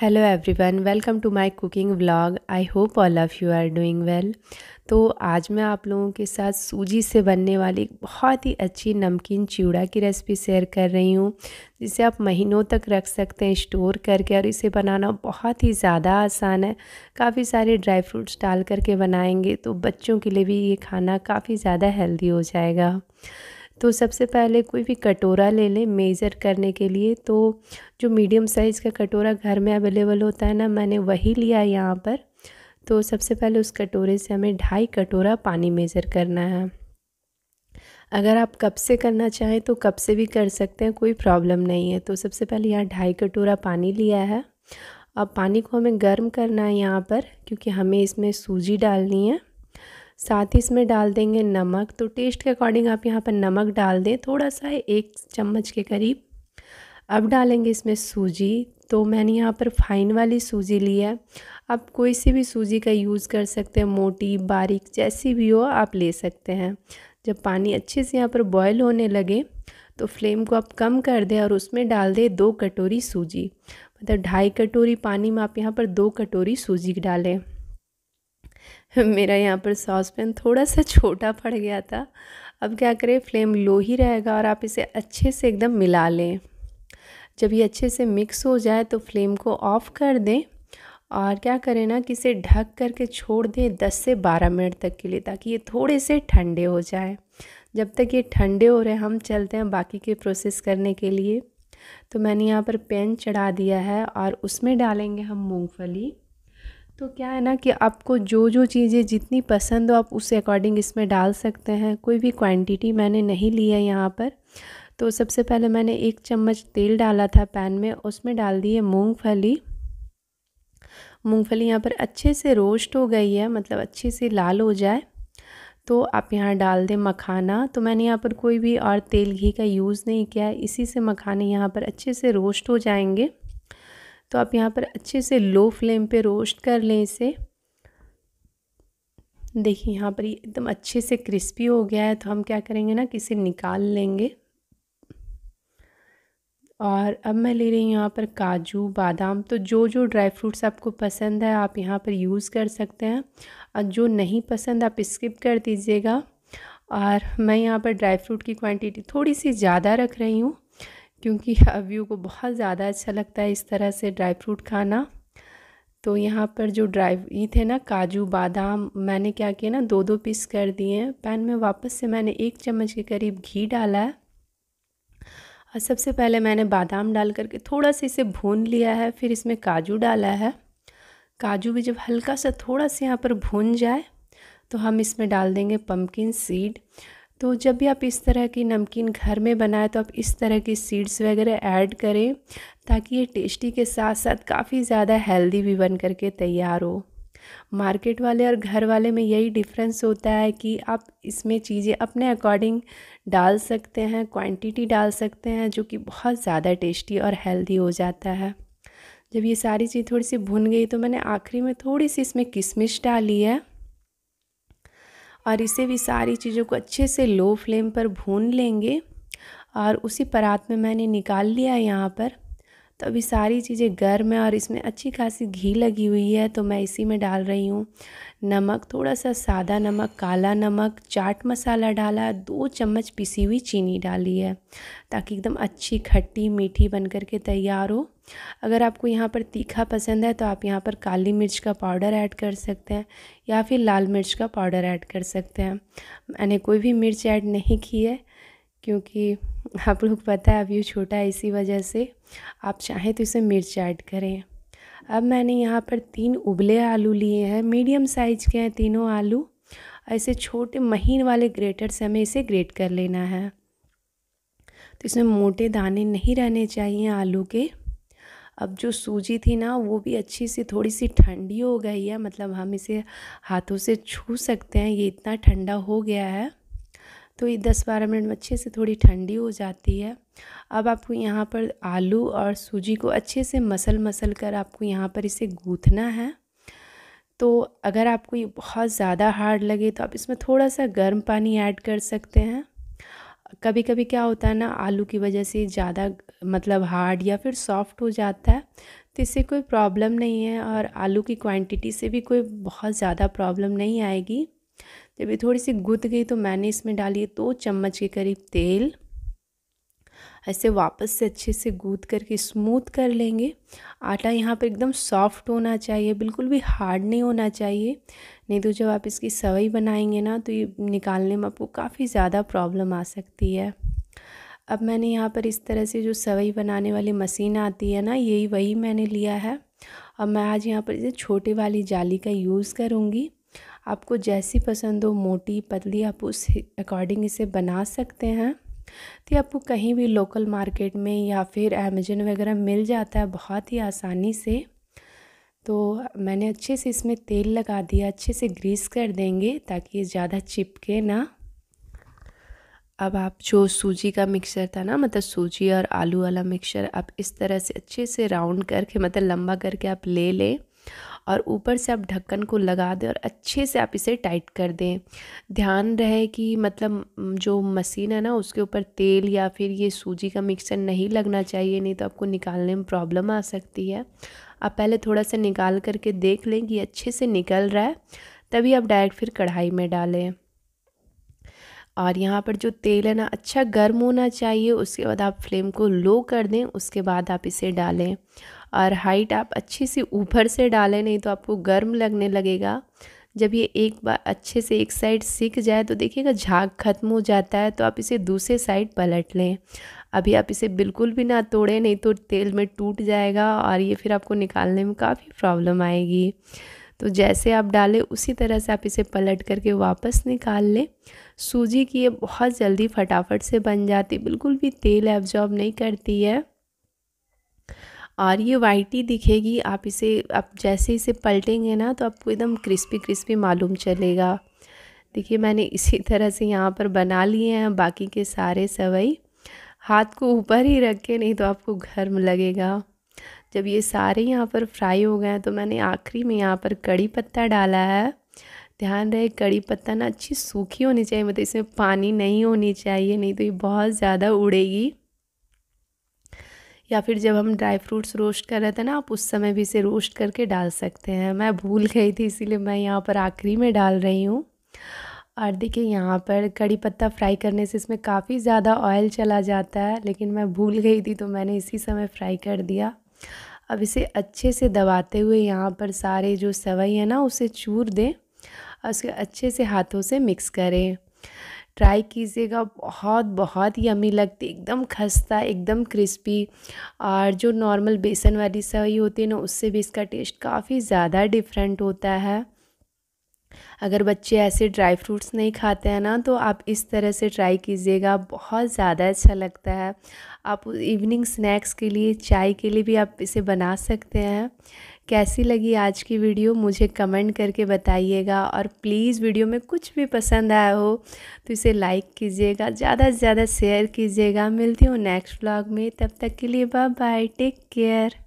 hello everyone welcome to my cooking vlog I hope all of you are doing well तो आज मैं आप लोगों के साथ सूजी से बनने वाली बहुत ही अच्छी नमकीन चिवड़ा की रेसिपी शेयर कर रही हूँ जिसे आप महीनों तक रख सकते हैं स्टोर करके और इसे बनाना बहुत ही ज़्यादा आसान है काफ़ी सारे ड्राई फ्रूट्स डाल करके बनाएंगे तो बच्चों के लिए भी ये खाना काफ़ी ज़्यादा हेल्दी हो जाएगा तो सबसे पहले कोई भी कटोरा ले लें मेज़र करने के लिए तो जो मीडियम साइज़ का कटोरा घर में अवेलेबल होता है ना मैंने वही लिया यहाँ पर तो सबसे पहले उस कटोरे से हमें ढाई कटोरा पानी मेज़र करना है अगर आप कप से करना चाहें तो कप से भी कर सकते हैं कोई प्रॉब्लम नहीं है तो सबसे पहले यहाँ ढाई कटोरा पानी लिया है अब पानी को हमें गर्म करना है यहाँ पर क्योंकि हमें इसमें सूजी डालनी है साथ ही इसमें डाल देंगे नमक तो टेस्ट के अकॉर्डिंग आप यहाँ पर नमक डाल दें थोड़ा सा एक चम्मच के करीब अब डालेंगे इसमें सूजी तो मैंने यहाँ पर फाइन वाली सूजी ली है आप कोई सी भी सूजी का यूज़ कर सकते हैं मोटी बारीक जैसी भी हो आप ले सकते हैं जब पानी अच्छे से यहाँ पर बॉयल होने लगे तो फ्लेम को आप कम कर दें और उसमें डाल दें दो कटोरी सूजी मतलब ढाई कटोरी पानी में आप यहाँ पर दो कटोरी सूजी डालें मेरा यहाँ पर सॉस पैन थोड़ा सा छोटा पड़ गया था अब क्या करें फ्लेम लो ही रहेगा और आप इसे अच्छे से एकदम मिला लें जब ये अच्छे से मिक्स हो जाए तो फ्लेम को ऑफ़ कर दें और क्या करें ना कि इसे ढक करके छोड़ दें 10 से 12 मिनट तक के लिए ताकि ये थोड़े से ठंडे हो जाए जब तक ये ठंडे हो रहे हम चलते हैं बाकी के प्रोसेस करने के लिए तो मैंने यहाँ पर पैन चढ़ा दिया है और उसमें डालेंगे हम मूँगफली तो क्या है ना कि आपको जो जो चीज़ें जितनी पसंद हो आप उस अकॉर्डिंग इसमें डाल सकते हैं कोई भी क्वांटिटी मैंने नहीं ली है यहाँ पर तो सबसे पहले मैंने एक चम्मच तेल डाला था पैन में उसमें डाल दी है मूँगफली मूँगफली यहाँ पर अच्छे से रोस्ट हो गई है मतलब अच्छे से लाल हो जाए तो आप यहाँ डाल दें मखाना तो मैंने यहाँ पर कोई भी और तेल घी का यूज़ नहीं किया इसी से मखाने यहाँ पर अच्छे से रोस्ट हो जाएंगे तो आप यहाँ पर अच्छे से लो फ्लेम पे रोस्ट कर लें इसे देखिए यहाँ पर ये एकदम अच्छे से क्रिस्पी हो गया है तो हम क्या करेंगे ना कि इसे निकाल लेंगे और अब मैं ले रही हूँ यहाँ पर काजू बादाम तो जो जो ड्राई फ्रूट्स आपको पसंद है आप यहाँ पर यूज़ कर सकते हैं और जो नहीं पसंद आप स्किप कर दीजिएगा और मैं यहाँ पर ड्राई फ्रूट की क्वांटिटी थोड़ी सी ज़्यादा रख रही हूँ क्योंकि अव्यू को बहुत ज़्यादा अच्छा लगता है इस तरह से ड्राई फ्रूट खाना तो यहाँ पर जो ड्राई ये थे ना काजू बादाम मैंने क्या किया ना दो दो पीस कर दिए हैं पैन में वापस से मैंने एक चम्मच के करीब घी डाला है और सबसे पहले मैंने बादाम डाल करके थोड़ा सा इसे भून लिया है फिर इसमें काजू डाला है काजू भी जब हल्का सा थोड़ा सा यहाँ पर भून जाए तो हम इसमें डाल देंगे पम्पकिन सीड तो जब भी आप इस तरह की नमकीन घर में बनाएं तो आप इस तरह की सीड्स वगैरह ऐड करें ताकि ये टेस्टी के साथ साथ काफ़ी ज़्यादा हेल्दी भी बन करके तैयार हो मार्केट वाले और घर वाले में यही डिफरेंस होता है कि आप इसमें चीज़ें अपने अकॉर्डिंग डाल सकते हैं क्वांटिटी डाल सकते हैं जो कि बहुत ज़्यादा टेस्टी और हेल्दी हो जाता है जब ये सारी चीज़ थोड़ी सी भुन गई तो मैंने आखिरी में थोड़ी सी इसमें किशमिश डाली है और इसे भी सारी चीज़ों को अच्छे से लो फ्लेम पर भून लेंगे और उसी परात में मैंने निकाल लिया यहाँ पर तो अभी सारी चीज़ें गर्म है और इसमें अच्छी खासी घी लगी हुई है तो मैं इसी में डाल रही हूँ नमक थोड़ा सा सादा नमक काला नमक चाट मसाला डाला दो चम्मच पिसी हुई चीनी डाली है ताकि एकदम अच्छी खट्टी मीठी बन कर के तैयार हो अगर आपको यहाँ पर तीखा पसंद है तो आप यहाँ पर काली मिर्च का पाउडर ऐड कर सकते हैं या फिर लाल मिर्च का पाउडर ऐड कर सकते हैं मैंने कोई भी मिर्च ऐड नहीं की है क्योंकि आप लोग पता है अभी छोटा है इसी वजह से आप चाहें तो इसे मिर्च ऐड करें अब मैंने यहाँ पर तीन उबले आलू लिए हैं मीडियम साइज के हैं तीनों आलू ऐसे छोटे महीन वाले ग्रेटर से हमें इसे ग्रेट कर लेना है तो इसमें मोटे दाने नहीं रहने चाहिए आलू के अब जो सूजी थी ना वो भी अच्छी सी थोड़ी सी ठंडी हो गई है मतलब हम इसे हाथों से छू सकते हैं ये इतना ठंडा हो गया है तो ये दस बारह मिनट में अच्छे से थोड़ी ठंडी हो जाती है अब आपको यहाँ पर आलू और सूजी को अच्छे से मसल मसल कर आपको यहाँ पर इसे गूँथना है तो अगर आपको ये बहुत ज़्यादा हार्ड लगे तो आप इसमें थोड़ा सा गर्म पानी ऐड कर सकते हैं कभी कभी क्या होता है ना आलू की वजह से ज़्यादा मतलब हार्ड या फिर सॉफ्ट हो जाता है तो इससे कोई प्रॉब्लम नहीं है और आलू की क्वांटिटी से भी कोई बहुत ज़्यादा प्रॉब्लम नहीं आएगी जब ये थोड़ी सी गुद गई तो मैंने इसमें डाली दो चम्मच के करीब तेल ऐसे वापस से अच्छे से गूद करके स्मूथ कर लेंगे आटा यहाँ पर एकदम सॉफ्ट होना चाहिए बिल्कुल भी हार्ड नहीं होना चाहिए नहीं तो जब आप इसकी सवई बनाएंगे ना तो ये निकालने में आपको काफ़ी ज़्यादा प्रॉब्लम आ सकती है अब मैंने यहाँ पर इस तरह से जो सवई बनाने वाली मशीन आती है ना यही वही मैंने लिया है अब मैं आज यहाँ पर इसे छोटे वाली जाली का यूज़ करूँगी आपको जैसी पसंद हो मोटी पतली आप उस अकॉर्डिंग इसे बना सकते हैं तो आपको कहीं भी लोकल मार्केट में या फिर अमेजन वगैरह मिल जाता है बहुत ही आसानी से तो मैंने अच्छे से इसमें तेल लगा दिया अच्छे से ग्रीस कर देंगे ताकि ये ज़्यादा चिपके ना अब आप जो सूजी का मिक्सर था ना मतलब सूजी और आलू वाला मिक्सर आप इस तरह से अच्छे से राउंड करके मतलब लंबा करके आप ले लें और ऊपर से आप ढक्कन को लगा दें और अच्छे से आप इसे टाइट कर दें ध्यान रहे कि मतलब जो मशीन है ना उसके ऊपर तेल या फिर ये सूजी का मिक्सचर नहीं लगना चाहिए नहीं तो आपको निकालने में प्रॉब्लम आ सकती है आप पहले थोड़ा सा निकाल करके देख लें कि अच्छे से निकल रहा है तभी आप डायरेक्ट फिर कढ़ाई में डालें और यहाँ पर जो तेल है ना अच्छा गर्म होना चाहिए उसके बाद आप फ्लेम को लो कर दें उसके बाद आप इसे डालें और हाइट आप अच्छे से ऊपर से डालें नहीं तो आपको गर्म लगने लगेगा जब ये एक बार अच्छे से एक साइड सीख जाए तो देखिएगा झाग खत्म हो जाता है तो आप इसे दूसरे साइड पलट लें अभी आप इसे बिल्कुल भी ना तोड़ें नहीं तो तेल में टूट जाएगा और ये फिर आपको निकालने में काफ़ी प्रॉब्लम आएगी तो जैसे आप डालें उसी तरह से आप इसे पलट करके वापस निकाल लें सूजी की ये बहुत जल्दी फटाफट से बन जाती बिल्कुल भी तेल एब्जॉर्ब नहीं करती है और ये वाइट ही दिखेगी आप इसे आप जैसे इसे पलटेंगे ना तो आपको एकदम क्रिस्पी क्रिस्पी मालूम चलेगा देखिए मैंने इसी तरह से यहाँ पर बना लिए हैं बाकी के सारे सवई हाथ को ऊपर ही के नहीं तो आपको गर्म लगेगा जब ये सारे यहाँ पर फ्राई हो गए हैं तो मैंने आखिरी में यहाँ पर कड़ी पत्ता डाला है ध्यान रहे कड़ी पत्ता ना अच्छी सूखी होनी चाहिए मतलब इसमें पानी नहीं होनी चाहिए नहीं तो ये बहुत ज़्यादा उड़ेगी या फिर जब हम ड्राई फ्रूट्स रोस्ट कर रहे थे ना आप उस समय भी इसे रोस्ट करके डाल सकते हैं मैं भूल गई थी इसीलिए मैं यहाँ पर आखिरी में डाल रही हूँ और देखिए यहाँ पर कड़ी पत्ता फ्राई करने से इसमें काफ़ी ज़्यादा ऑयल चला जाता है लेकिन मैं भूल गई थी तो मैंने इसी समय फ्राई कर दिया अब इसे अच्छे से दबाते हुए यहाँ पर सारे जो सवई है ना उसे चूर दें और उसके अच्छे से हाथों से मिक्स करें ट्राई कीजिएगा बहुत बहुत यमी लगती एकदम खस्ता एकदम क्रिस्पी और जो नॉर्मल बेसन वाली सेवई होती है ना उससे भी इसका टेस्ट काफ़ी ज़्यादा डिफरेंट होता है अगर बच्चे ऐसे ड्राई फ्रूट्स नहीं खाते हैं ना तो आप इस तरह से ट्राई कीजिएगा बहुत ज़्यादा अच्छा लगता है आप इवनिंग स्नैक्स के लिए चाय के लिए भी आप इसे बना सकते हैं कैसी लगी आज की वीडियो मुझे कमेंट करके बताइएगा और प्लीज़ वीडियो में कुछ भी पसंद आया हो तो इसे लाइक कीजिएगा ज़्यादा से ज़्यादा शेयर कीजिएगा मिलती हूँ नेक्स्ट ब्लॉग में तब तक के लिए बाय बाय टेक केयर